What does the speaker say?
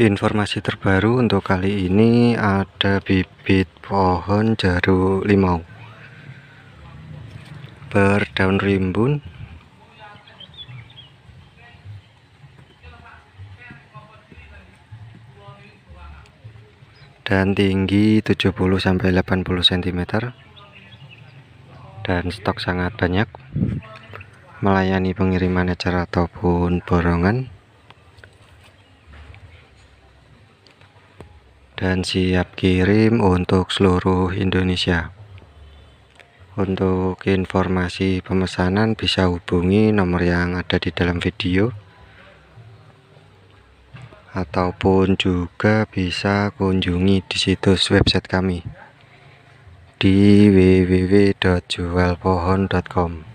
Informasi terbaru untuk kali ini ada bibit pohon jaru limau berdaun rimbun dan tinggi 70 sampai 80 cm dan stok sangat banyak melayani pengiriman acara ataupun borongan dan siap kirim untuk seluruh Indonesia untuk informasi pemesanan bisa hubungi nomor yang ada di dalam video ataupun juga bisa kunjungi di situs website kami di www.jualpohon.com